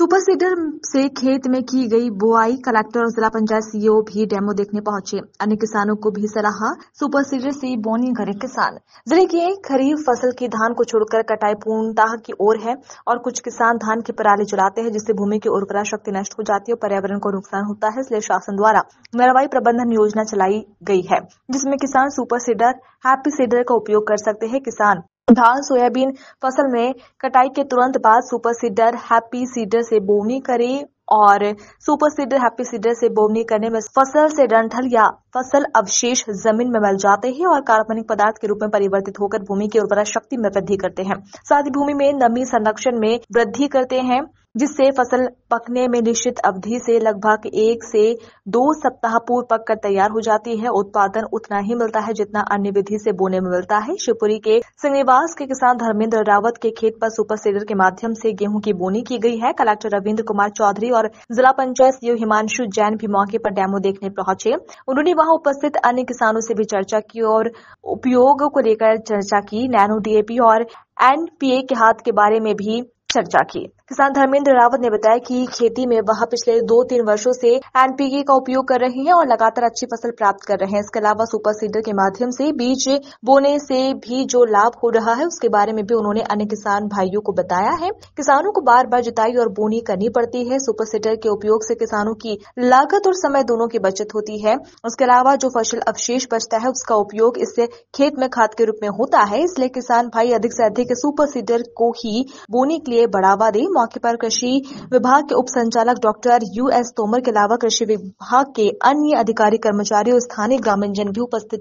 super seeder से खेत में की गई बुआई कलेक्टर और जिला पंचायत सीईओ भी डेमो देखने पहुंचे अन्य किसानों को भी सलाह सुपर सीडर से बोनी करे किसान जिले की खरीफ फसल की धान को छोड़कर कटाई पूर्णतः की ओर है और कुछ किसान धान के पराली जलाते हैं जिससे भूमि की उर्वरा शक्ति नष्ट हो जाती है और पर्यावरण को नुकसान होता है इसलिए शासन द्वारा मरवाई प्रबंधन योजना चलाई गई है जिसमें किसान सुपर सीडर हैप्पी सीडर का उपयोग कर सकते हैं किसान धान सोयाबीन फसल में कटाई के तुरंत बाद सुपर सीडर हैप्पी सीडर से बोवनी करें और सुपर सीडर हैप्पी सीडर से बोवनी करने में फसल से डंठल या फसल अवशेष जमीन में मिल जाते हैं और कार्बनिक पदार्थ के रूप में परिवर्तित होकर भूमि की उर्वरा शक्ति में वृद्धि करते हैं साथ ही भूमि में नमी संरक्षण में वृद्धि करते हैं जिससे फसल पकने में निश्चित अवधि से लगभग एक से दो सप्ताह पूर्व पक कर तैयार हो जाती है उत्पादन उतना ही मिलता है जितना अन्य विधि से बोने में मिलता है शिवपुरी के सिंगनिवास के किसान धर्मेंद्र रावत के खेत पर सुपर सीडर के माध्यम से गेहूं की बोनी की गई है कलेक्टर रविन्द्र कुमार चौधरी और जिला पंचायत सीओ हिमांशु जैन भी मौके पर डेमो देखने पहुंचे उन्होंने वहां उपस्थित अन्य किसानों से भी चर्चा की और उपयोग को लेकर चर्चा की नैनो डीएपी और एनपीए के हाथ के बारे में भी चर्चा की किसान धर्मेंद्र रावत ने बताया कि खेती में वह पिछले दो तीन वर्षों से एनपीके का उपयोग कर रहे हैं और लगातार अच्छी फसल प्राप्त कर रहे हैं इसके अलावा सुपर सीडर के माध्यम से बीज बोने से भी जो लाभ हो रहा है उसके बारे में भी उन्होंने अन्य किसान भाइयों को बताया है किसानों को बार बार जुताई और बोनी करनी पड़ती है सुपर सीडर के उपयोग से किसानों की लागत और समय दोनों की बचत होती है उसके अलावा जो फसल अवशेष बचता है उसका उपयोग इससे खेत में खाद के रूप में होता है इसलिए किसान भाई अधिक से अधिक सुपर सीडर को ही बोने के लिए बढ़ावा दे मौके पर कृषि विभाग के उप संचालक डॉक्टर यू एस तोमर के अलावा कृषि विभाग के अन्य अधिकारी कर्मचारी और स्थानीय ग्रामीणजन भी उपस्थित